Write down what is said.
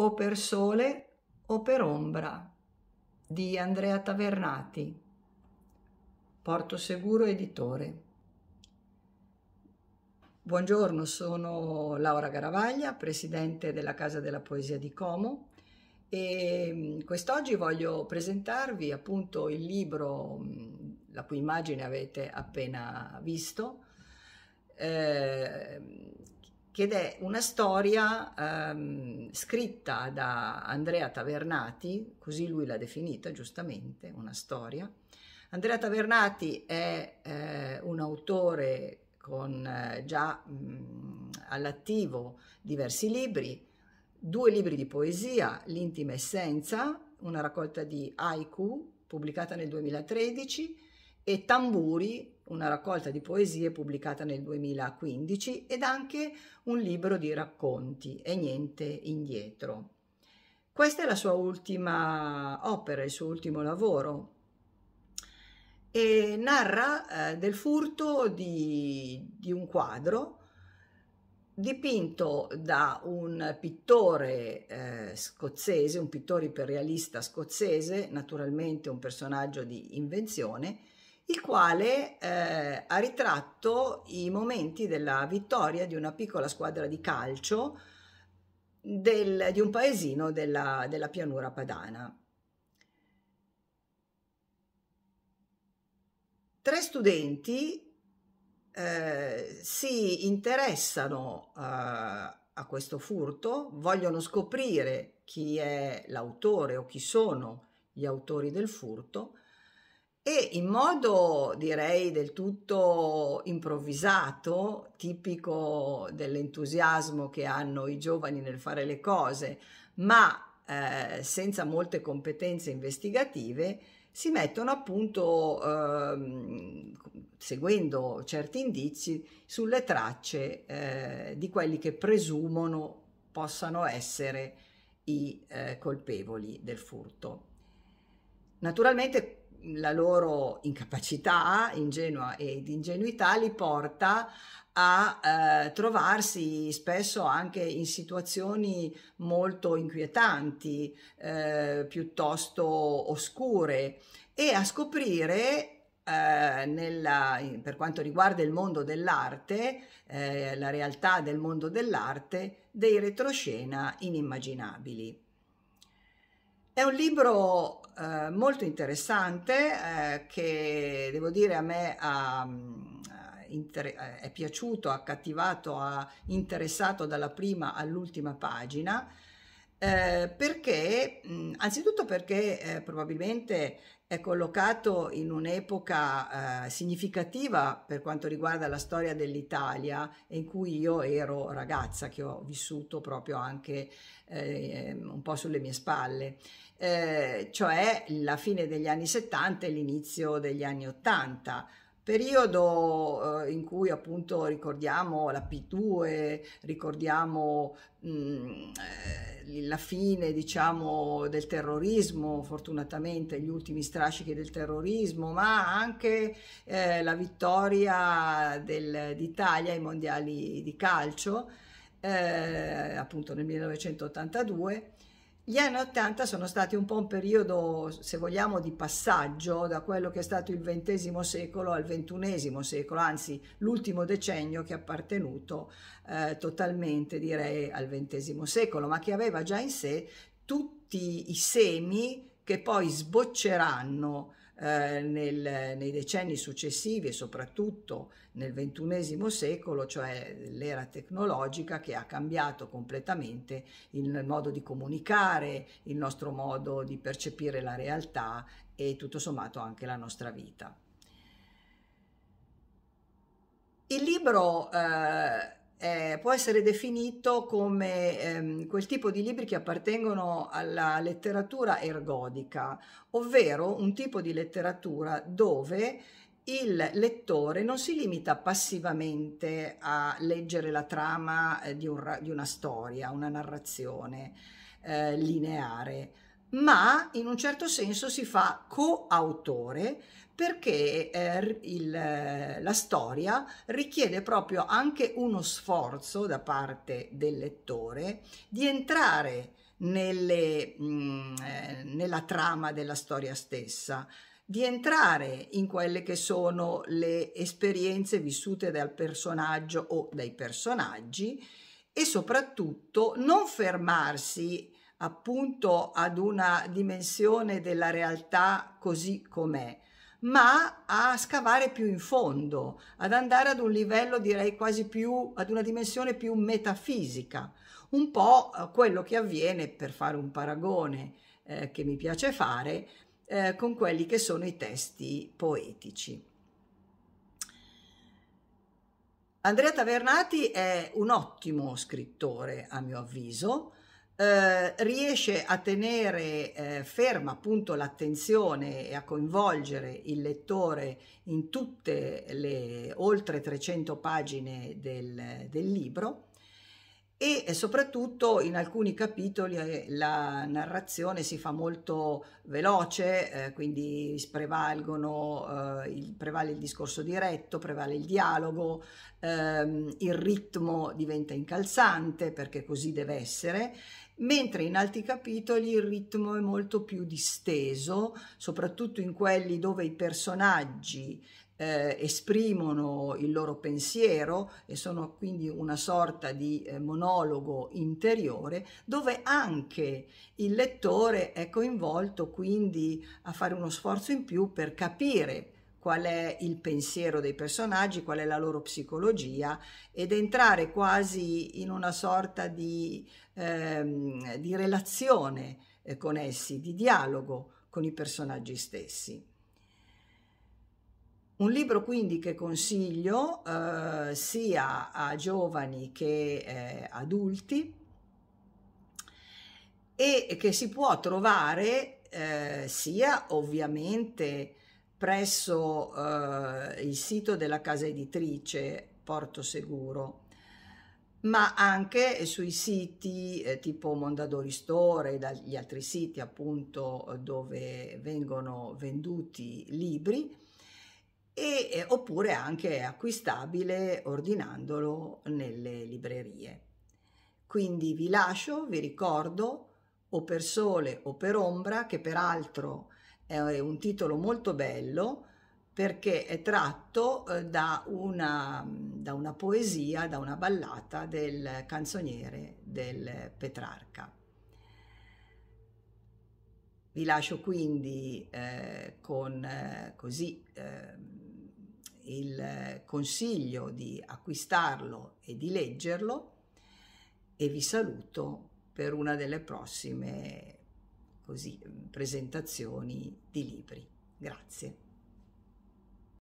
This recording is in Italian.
O per sole o per ombra di Andrea Tavernati, Porto Seguro Editore. Buongiorno, sono Laura Garavaglia, presidente della Casa della Poesia di Como e mm, quest'oggi voglio presentarvi appunto il libro mm, la cui immagine avete appena visto eh, ed è una storia ehm, scritta da Andrea Tavernati, così lui l'ha definita giustamente, una storia. Andrea Tavernati è eh, un autore con eh, già mh, mm, all'attivo diversi libri, due libri di poesia, L'intima essenza, una raccolta di haiku pubblicata nel 2013 e Tamburi, una raccolta di poesie pubblicata nel 2015 ed anche un libro di racconti e niente indietro. Questa è la sua ultima opera, il suo ultimo lavoro e narra eh, del furto di, di un quadro dipinto da un pittore eh, scozzese, un pittore iperrealista scozzese, naturalmente un personaggio di invenzione, il quale eh, ha ritratto i momenti della vittoria di una piccola squadra di calcio del, di un paesino della, della pianura padana. Tre studenti eh, si interessano eh, a questo furto, vogliono scoprire chi è l'autore o chi sono gli autori del furto e in modo direi del tutto improvvisato, tipico dell'entusiasmo che hanno i giovani nel fare le cose, ma eh, senza molte competenze investigative, si mettono appunto, eh, seguendo certi indizi, sulle tracce eh, di quelli che presumono possano essere i eh, colpevoli del furto. Naturalmente la loro incapacità ingenua ed ingenuità li porta a eh, trovarsi spesso anche in situazioni molto inquietanti, eh, piuttosto oscure e a scoprire eh, nella, per quanto riguarda il mondo dell'arte, eh, la realtà del mondo dell'arte, dei retroscena inimmaginabili. È un libro eh, molto interessante eh, che devo dire a me ha, mm, eh, eh, è piaciuto, ha cattivato, ha interessato dalla prima all'ultima pagina. Eh, perché, mh, anzitutto perché eh, probabilmente è collocato in un'epoca eh, significativa per quanto riguarda la storia dell'Italia, in cui io ero ragazza, che ho vissuto proprio anche ehm, un po' sulle mie spalle, eh, cioè la fine degli anni 70 e l'inizio degli anni 80 periodo eh, in cui appunto ricordiamo la P2, ricordiamo mh, mm, eh, la fine diciamo del terrorismo, fortunatamente gli ultimi strascichi del terrorismo, ma anche eh, la vittoria del, d'Italia ai mondiali di calcio eh, appunto nel 1982 gli anni 80 sono stati un po' un periodo, se vogliamo, di passaggio da quello che è stato il XX secolo al XXI secolo, anzi l'ultimo decennio che è appartenuto eh, totalmente, direi, al XX secolo, ma che aveva già in sé tutti i semi che poi sbocceranno eh, nel, nei decenni successivi e soprattutto nel ventunesimo secolo, cioè l'era tecnologica che ha cambiato completamente il modo di comunicare, il nostro modo di percepire la realtà e tutto sommato anche la nostra vita. Il libro eh, eh, può essere definito come ehm, quel tipo di libri che appartengono alla letteratura ergodica, ovvero un tipo di letteratura dove il lettore non si limita passivamente a leggere la trama eh, di, un, di, una storia, una narrazione eh, lineare, ma in un certo senso si fa coautore perché eh, il, eh, la storia richiede proprio anche uno sforzo da parte del lettore di entrare nelle, mh, mm, eh, nella trama della storia stessa, di entrare in quelle che sono le esperienze vissute dal personaggio o dai personaggi e soprattutto non fermarsi appunto ad una dimensione della realtà così com'è, ma a scavare più in fondo, ad andare ad un livello direi quasi più, ad una dimensione più metafisica, un po' eh, quello che avviene, per fare un paragone eh, che mi piace fare, eh, con quelli che sono i testi poetici. Andrea Tavernati è un ottimo scrittore, a mio avviso, eh, riesce a tenere eh, ferma appunto l'attenzione e a coinvolgere il lettore in tutte le oltre 300 pagine del, del libro e soprattutto in alcuni capitoli eh, la narrazione si fa molto veloce, eh, quindi prevalgono, eh, il, prevale il discorso diretto, prevale il dialogo, ehm, il ritmo diventa incalzante perché così deve essere mentre in altri capitoli il ritmo è molto più disteso, soprattutto in quelli dove i personaggi eh, esprimono il loro pensiero e sono quindi una sorta di eh, monologo interiore dove anche il lettore è coinvolto quindi a fare uno sforzo in più per capire qual è il pensiero dei personaggi, qual è la loro psicologia ed entrare quasi in una sorta di, ehm, di relazione eh, con essi, di dialogo con i personaggi stessi. Un libro quindi che consiglio eh, sia a giovani che eh, adulti e che si può trovare eh, sia ovviamente presso eh, il sito della casa editrice Porto Seguro, ma anche sui siti eh, tipo Mondadori Store e dagli altri siti appunto dove vengono venduti libri e, eh, oppure anche acquistabile ordinandolo nelle librerie. Quindi vi lascio, vi ricordo, o per sole o per ombra, che peraltro è un titolo molto bello perché è tratto eh, da una, da una poesia, da una ballata del canzoniere del Petrarca. Vi lascio quindi eh, con eh, così eh, il consiglio di acquistarlo e di leggerlo e vi saluto per una delle prossime così, mm, presentazioni di libri. Grazie.